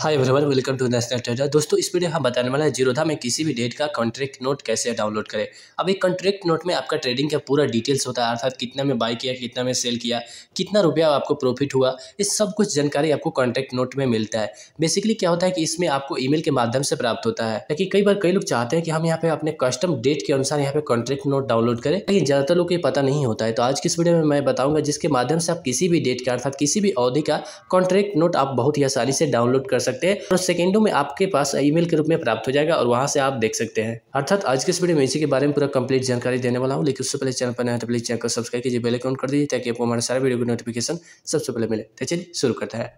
hi everyone welcome to national trader दोस्तों इस video हम बताने वाला है जीरोधा में किसी भी डेट का कॉन्ट्रैक्ट नोट कैसे डाउनलोड करें अब एक कॉन्ट्रैक्ट नोट में आपका ट्रेडिंग का पूरा डिटेल्स होता है अर्थात कितना में बाय किया कितना में सेल किया कितना रुपया आपको प्रॉफिट हुआ इस सब कुछ जानकारी आपको कॉन्ट्रैक्ट नोट में मिलता है बेसिकली क्या होता है कि इसमें आपको ई के माध्यम से प्राप्त होता है लेकिन कई बार कई लोग चाहते हैं कि हम यहाँ पे अपने कस्टम डेट के अनुसार यहाँ पे कॉन्ट्रैक्ट नोट डाउनलोड करें लेकिन ज़्यादातर लोग को ये पता नहीं होता है तो आज की इस वीडियो में मैं बताऊँगा जिसके माध्यम से आप किसी भी डेट का अर्थात किसी भी अवधि का कॉन्ट्रैक्ट नोट आप बहुत ही आसानी से डाउनलोड कर सकते हैं और सेकेंडों में आपके पास ईमेल के रूप में प्राप्त हो जाएगा और वहाँ से आप देख सकते हैं अर्थात आज के इस वीडियो में इसी के बारे में पूरा कंप्लीट जानकारी देने वाला हूँ लेकिन उससे पहले चैनल पर नया तो प्लीज चैनल को सब्सक्राइब कीजिए बेल अकाउंट कर दीजिए ताकि आपको हमारे सारे वीडियो की नोटिफिकेशन सबसे पहले मिले तो चलिए शुरू करता है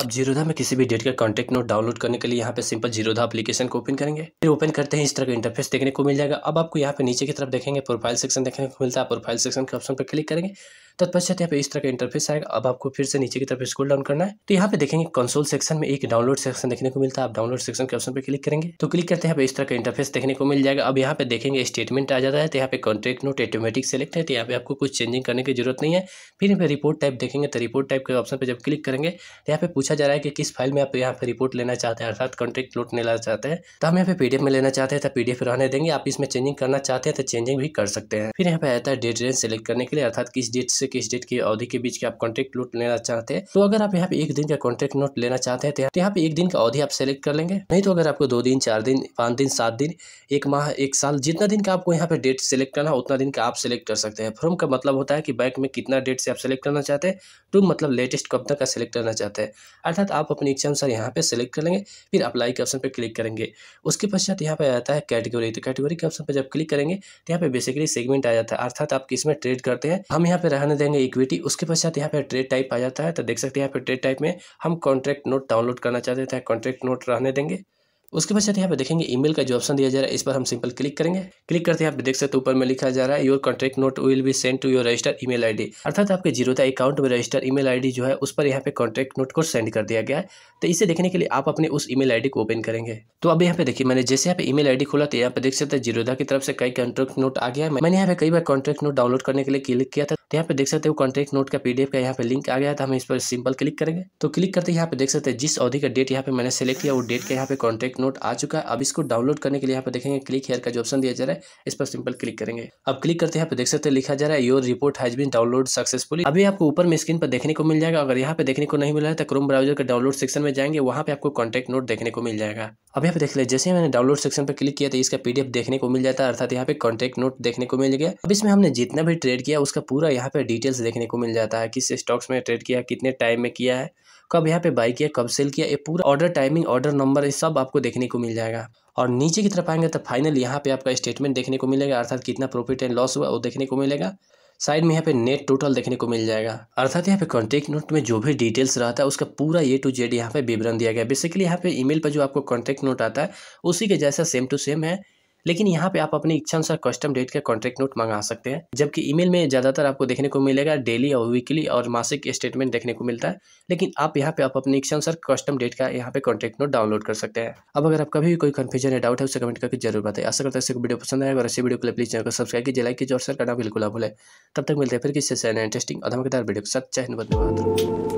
अब जीरोधा में किसी भी डेट का कॉन्टैक्ट नोट डाउनलोड करने के लिए यहाँ पे सिंपल जीरोधा एप्लीकेशन को ओपन करेंगे फिर ओपन करते हैं इस तरह का इंटरफेस देखने को मिल जाएगा अब आपको यहाँ पे नीचे की तरफ देखेंगे प्रोफाइल सेक्शन देखने को मिलता है प्रोफाइल सेक्शन के ऑप्शन पर क्लिक करेंगे तत्पश्चात यहाँ पे इस तरह का इंटरफेस आएगा अब आपको फिर से नीचे की तरफ स्कूल डाउन करना है तो यहाँ पे देखेंगे कंसोल सेक्शन में एक डाउनलोड सेक्शन देखने को मिलता है आप डाउनलोड सेक्शन के ऑप्शन पर क्लिक करेंगे तो क्लिक करते हैं इस तरह का इंटरफेस देखने को मिल जाएगा अब यहाँ पे देखेंगे स्टेटमेंट आ जाता है तो यहाँ पे कॉन्ट्रेक्ट नोट ऑटोमेटिक सेलेक्ट है तो यहाँ पे आपको कुछ चेंजिंग करने की जरूरत नहीं है फिर यहाँ पे रिपोर्ट टाइप देखेंगे तो रिपोर्ट टाइप के ऑप्शन पर जब क्लिक करेंगे तो यहाँ पे पूछा जा रहा है कि किस फाइल में आप यहाँ पे रिपोर्ट लेना चाहते हैं अर्थात कॉन्ट्रेक्ट नोट लेना चाहते हैं तो हम यहाँ पे पीडीएफ में लेना चाहते हैं तो पीडीएफ रहने देंगे आप इसमें चेंजिंग करना चाहते हैं तो चेंजिंग भी कर सकते हैं फिर यहाँ पे आता है डेट रेंज सेलेक्ट करने के लिए अर्थात किस डेट से किस डेट की अवधि के बीच के आप कॉन्ट्रैक्ट नोट लेना चाहते हैं तो अगर आप यहाँ पे एक दिन का कॉन्ट्रैक्ट नोट लेना चाहते हैं तो, तो यहाँ पे एक दिन का अवधि आप सेलेक्ट कर लेंगे नहीं तो अगर आपको दो दिन चार दिन पाँच दिन सात दिन एक माह एक साल जितना दिन का आपको यहाँ पे डेट सेलेक्ट करना उतना दिन का आप सेलेक्ट कर सकते हैं फ्रॉम का मतलब होता है कि बैंक में कितना डेट से आप सेलेक्ट करना चाहते हैं टू मतलब लेटेस्ट कब तक का सेलेक्ट करना चाहते हैं अर्थात आप अपनी इच्छा अनुसार यहाँ पे सेलेक्ट कर लेंगे फिर अप्लाई के ऑप्शन पर क्लिक करेंगे उसके पश्चात यहाँ पे आता है कैटेगरी तो कैटेगरी के ऑप्शन पर जब क्लिक करेंगे तो यहाँ पे बेसिकली सेगमेंट आ जाता है अर्थात आप किस में ट्रेड करते हैं हम यहाँ पे रहने देंगे इक्विटी उसके पश्चात यहाँ पे ट्रेड टाइप आ जाता है तो देख सकते हैं यहाँ पे ट्रेड टाइप में हम कॉन्ट्रैक्ट नोट डाउनलोड करना चाहते हैं कॉन्ट्रैक्ट तो नोट रहने देंगे उसके बाद यहाँ पे देखेंगे ईमेल का जो ऑप्शन दिया जा रहा है इस पर हम सिंपल क्लिक करेंगे क्लिक करते हैं आप देख सकते हो ऊपर में लिखा जा रहा है your contract note will be send to your register email ID अर्थात आपके जीरोता अकाउंट में रजिस्टर ईमेल आईडी जो है उस पर यहाँ पे कॉन्ट्रैक्ट नोट को सेंड कर दिया गया है तो इसे देखने के लिए आप अपने उस ईमेल मेल को ओपन करेंगे तो अब यहाँ पे देखिए मैंने जैसे यहाँ पे ई मेल खोला तो यहाँ पे देख सकते हैं जीरोधा की तरफ से कई कॉन्ट्रैक्ट नोट आ गया है मैंने यहाँ पे कई बार कॉन्ट्रैक्ट नोट डाउनलोड करने के लिए क्लिक किया था तो यहाँ पे देख सकते हो कॉन्ट्रैक्ट नोट का पीडीएफ का यहाँ पे लिंक आ गया था हम इस पर सिंपल क्लिक करेंगे तो क्लिक करते यहाँ पे देख सकते हैं जिस अवधि का डेट यहाँ पे मैंने सेलेक्ट किया वो डेट का यहाँ पे कॉन्ट्रैक्ट अपडेट नोट आ चुका है अब इसको डाउनलोड करने के लिए यहाँ पर देखेंगे क्लिक हेयर का जो ऑप्शन दिया जा रहा है इस पर सिंपल क्लिक करेंगे अब क्लिक करते हैं यहाँ देख सकते हैं लिखा जा रहा है your report has been download successful अभी आपको ऊपर में स्क्रीन पर देखने को मिल जाएगा अगर यहाँ पे देखने को नहीं मिला है तो क्रोम ब्राउजर के डाउनलोड सेक्शन में जाएंगे वहाँ पे आपको कॉन्टेक्ट नोट देखने को मिल जाएगा अब यहाँ पे देख ले जैसे मैंने डाउनलोड सेक्शन पर क्लिक किया तो इसका पीडीएफ देखने को मिल जाता है अर्थात यहाँ पे कॉन्टैक्ट नोट देखने को मिल गया अब इसमें हमने जितना भी ट्रेड किया उसका पूरा यहाँ पे डिटेल्स देखने को मिल जाता है किस स्टॉक्स में ट्रेड किया कितने टाइम में किया है कब तो यहाँ पे बाई किया कब सेल किया ये पूरा ऑर्डर टाइमिंग ऑर्डर नंबर ये सब आपको देखने को मिल जाएगा और नीचे की तरफ आएंगे तो फाइनल यहाँ पे आपका स्टेटमेंट देखने को मिलेगा अर्थात कितना प्रॉफिट एंड लॉस हुआ वो देखने को मिलेगा साइड में यहाँ पे नेट टोटल देखने को मिल जाएगा अर्थात यहाँ पे कॉन्टैक्ट नोट में जो भी डिटेल्स रहता है उसका पूरा ए टू जेड यहाँ पे विवरण दिया गया बेसिकली यहाँ पे ईमेल पर जो आपको कॉन्टैक्ट नोट आता है उसी के जैसा सेम टू सेम है लेकिन यहाँ पे आप अपनी इच्छा अनुसार कस्टम डेट का कॉन्ट्रैक्ट नोट मंगा सकते हैं जबकि ईमेल में ज़्यादातर आपको देखने को मिलेगा डेली और वीकली और मासिक स्टेटमेंट देखने को मिलता है लेकिन आप यहाँ पे आप अपनी इच्छा अनुसार कस्टम डेट का यहाँ पे कॉन्ट्रैक्ट नोट डाउनलोड कर सकते हैं अब अगर कभी भी कोई कन्फ्यूजन है डाउट है उसे कमेंट करके जरूर बताए ऐसा करता है वीडियो पसंद आएगा और ऐसे वीडियो को प्लीज चैनल को सब्सक्राइब कीजिए लाइक कीजिए और सर करना बिल्कुल ना भूलें तब तक मिलते हैं फिर किसी से इंटरेस्टिंग और वीडियो के साथ चैन